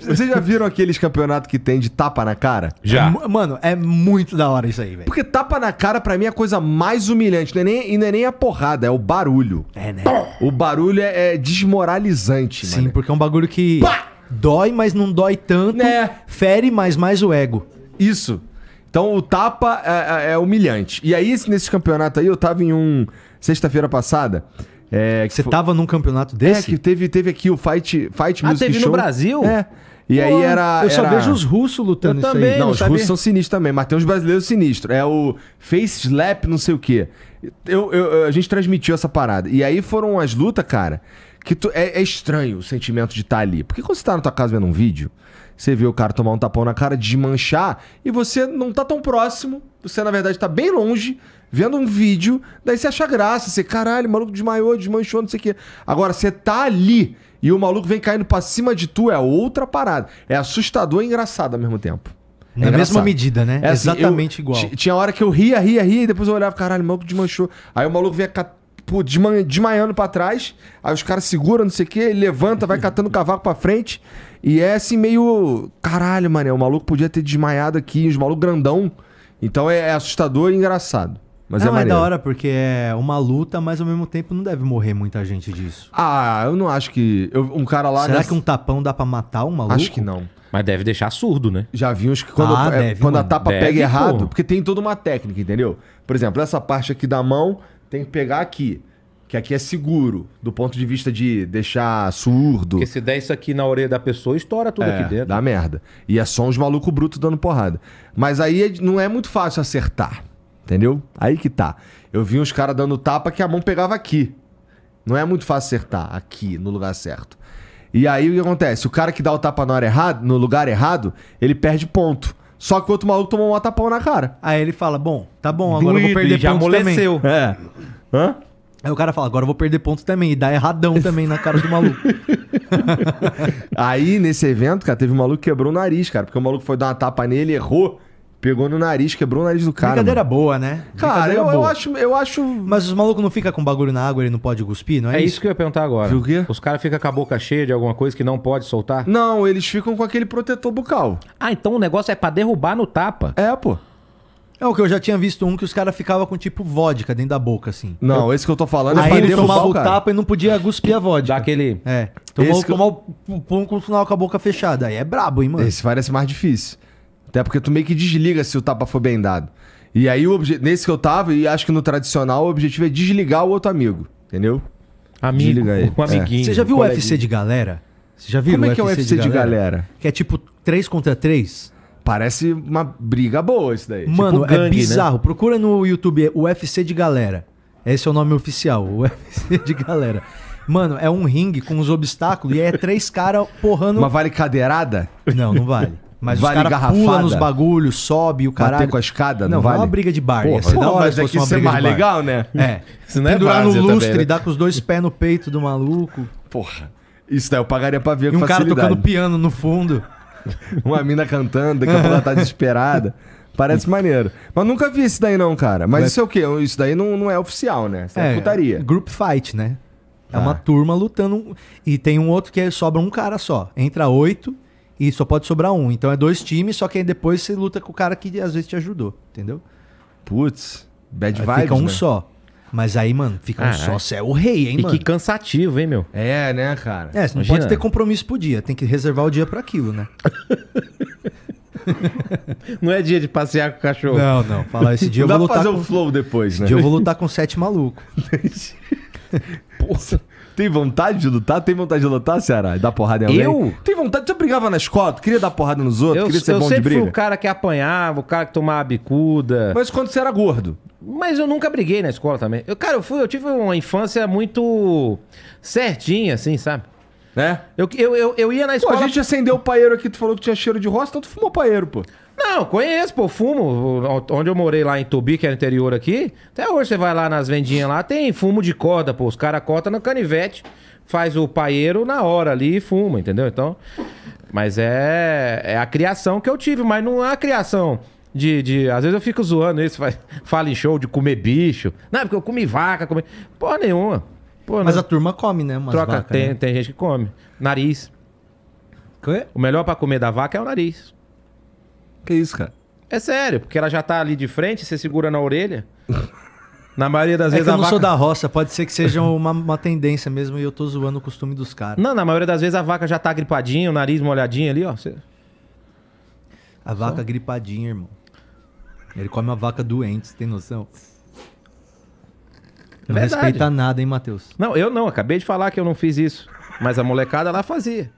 Vocês já viram aqueles campeonatos que tem de tapa na cara? Já. É, mano, é muito da hora isso aí, velho. Porque tapa na cara, pra mim, é a coisa mais humilhante. Não é nem, não é nem a porrada, é o barulho. É, né? O barulho é, é desmoralizante, Sim, mano. porque é um bagulho que Pá! dói, mas não dói tanto. Né? Fere, mas mais o ego. Isso. Então o tapa é, é, é humilhante. E aí, nesse campeonato aí, eu tava em um. Sexta-feira passada, é, que você foi... tava num campeonato desse? É, que teve, teve aqui o Fight, Fight ah, Music teve no Brasil? É. E Pô, aí era. Eu só era... vejo os russos lutando eu isso também, aí. Não, não os sabia. russos são sinistros também, mas tem uns brasileiros sinistros. É o Face Slap, não sei o quê. Eu, eu, a gente transmitiu essa parada. E aí foram as lutas, cara, que tu... é, é, estranho o sentimento de estar tá ali. Porque quando você tá na tua casa vendo um vídeo, você vê o cara tomar um tapão na cara, desmanchar, e você não tá tão próximo, você na verdade tá bem longe, vendo um vídeo, daí você acha graça, você, caralho, maluco desmaiou, desmanchou, não sei o quê. Agora, você tá ali e o maluco vem caindo pra cima de tu, é outra parada. É assustador e engraçado ao mesmo tempo. É Na engraçado. mesma medida, né? É assim, Exatamente eu, igual. Tinha hora que eu ria, ria, ria, e depois eu olhava, caralho, o maluco desmanchou. Aí o maluco vinha tipo, desmaiando para trás. Aí os caras seguram, não sei o quê, ele levanta, vai catando o cavaco pra frente. E é assim meio. Caralho, mané, o maluco podia ter desmaiado aqui, os malucos grandão. Então é, é assustador e engraçado. Mas é não, é, é da hora, porque é uma luta, mas ao mesmo tempo não deve morrer muita gente disso. Ah, eu não acho que. Eu, um cara lá. Será nessa... que um tapão dá pra matar um maluco? Acho que não. Mas deve deixar surdo, né? Já vi uns que quando, ah, é, quando a tapa deve, pega errado, pô. porque tem toda uma técnica, entendeu? Por exemplo, essa parte aqui da mão tem que pegar aqui. Que aqui é seguro, do ponto de vista de deixar surdo. Porque se der isso aqui na orelha da pessoa, estoura tudo é, aqui dentro. Dá merda. E é só uns malucos brutos dando porrada. Mas aí é não é muito fácil acertar. Entendeu? Aí que tá. Eu vi uns caras dando tapa que a mão pegava aqui. Não é muito fácil acertar aqui, no lugar certo. E aí o que acontece? O cara que dá o tapa no, errada, no lugar errado, ele perde ponto. Só que o outro maluco tomou um atapão na cara. Aí ele fala: Bom, tá bom, agora eu vou perder já amoleceu. também. É. Hã? Aí o cara fala, agora eu vou perder pontos também. E dá erradão também na cara do maluco. aí, nesse evento, cara, teve um maluco que quebrou o nariz, cara. Porque o maluco foi dar uma tapa nele, errou. Pegou no nariz, quebrou o nariz do cara. Brincadeira mano. boa, né? Cara, eu, boa. eu, acho, eu acho. Mas os malucos não ficam com bagulho na água, ele não pode cuspir, não é? É isso, isso que eu ia perguntar agora. o quê? Os caras ficam com a boca cheia de alguma coisa que não pode soltar? Não, eles ficam com aquele protetor bucal. Ah, então o negócio é pra derrubar no tapa. É, pô. É o que eu já tinha visto um que os caras ficavam com tipo vodka dentro da boca, assim. Não, eu... esse que eu tô falando é Aí é pra ele tomava o tapa e não podia cuspir a vodka. Daquele. É. Tomou, tomou que... o pão com o final com a boca fechada. Aí é brabo, hein, mano. Esse parece mais difícil. Até porque tu meio que desliga se o tapa for bem dado. E aí, obje... nesse que eu tava, e acho que no tradicional, o objetivo é desligar o outro amigo. Entendeu? Amigo, desligar ele. com é. amiguinho. É. Você já viu o UFC de galera? Você já viu Como é que é o UFC de galera? de galera? Que é tipo 3 contra 3? Parece uma briga boa isso daí. Tipo Mano, tipo gangue, é bizarro. Né? Procura no YouTube é o UFC de galera. Esse é o nome oficial, o UFC de galera. Mano, é um ringue com os obstáculos e é três caras porrando. Mas vale cadeirada? Não, não vale. Mas vale os caras nos bagulhos, sobe o caralho. Bater com a escada, não, não vale? Não é uma briga de bar. Porra, Essa não, mas é que isso é mais legal, né? É. Isso não é Pendurar no lustre, também, né? dar com os dois pés no peito do maluco. Porra. Isso daí eu pagaria pra ver e com um facilidade. um cara tocando piano no fundo. Uma mina cantando, daqui a pouco ela tá desesperada. Parece maneiro. Mas nunca vi isso daí não, cara. Mas, mas... isso é o quê? Isso daí não, não é oficial, né? Isso é, é putaria. Group fight, né? É ah. uma turma lutando. E tem um outro que é, sobra um cara só. Entra oito e só pode sobrar um. Então é dois times, só que aí depois você luta com o cara que às vezes te ajudou, entendeu? Putz, bad aí vibes, Fica um né? só. Mas aí, mano, fica ah, um só, você é o rei, hein, e mano? E que cansativo, hein, meu? É, né, cara? É, você não pode ter compromisso pro dia, tem que reservar o dia para aquilo, né? não é dia de passear com o cachorro. Não, não. Falar esse dia não eu vou lutar. Dá pra fazer com... um flow depois, esse né? Esse dia eu vou lutar com sete malucos. Porra. Tem vontade de lutar? Tem vontade de lutar, Ceará? Dar porrada em alguém? Eu? Tem vontade? Você brigava na escola? Tu queria dar porrada nos outros? Eu, queria ser eu bom de briga? Eu sempre o cara que apanhava, o cara que tomava bicuda. Mas quando você era gordo? Mas eu nunca briguei na escola também. Eu, cara, eu, fui, eu tive uma infância muito certinha, assim, sabe? Né? Eu, eu, eu, eu ia na escola... Pô, a gente acendeu o paeiro aqui, tu falou que tinha cheiro de roça, então tu fumou paeiro, pô. Não, conheço, pô, fumo. Onde eu morei lá em Tubi, que é interior aqui, até hoje você vai lá nas vendinhas lá, tem fumo de corda, pô. Os caras cortam no canivete, faz o paeiro na hora ali e fuma, entendeu? Então. Mas é, é a criação que eu tive, mas não é a criação. De, de, às vezes eu fico zoando isso, fala em show de comer bicho. Não, é porque eu comi vaca, comi. Porra nenhuma. Porra, mas não. a turma come, né? Umas Troca, vaca, tem, né? tem gente que come. Nariz. Que? O melhor para comer da vaca é o nariz. Que isso, cara? É sério, porque ela já tá ali de frente, você segura na orelha. Na maioria das é vezes que eu não vaca... sou da roça, pode ser que seja uma, uma tendência mesmo e eu tô zoando o costume dos caras. Não, na maioria das vezes a vaca já tá gripadinha, o nariz molhadinho ali, ó. A vaca Só... gripadinha, irmão. Ele come uma vaca doente, você tem noção? Não Verdade. respeita nada, hein, Matheus? Não, eu não. Acabei de falar que eu não fiz isso. Mas a molecada lá fazia.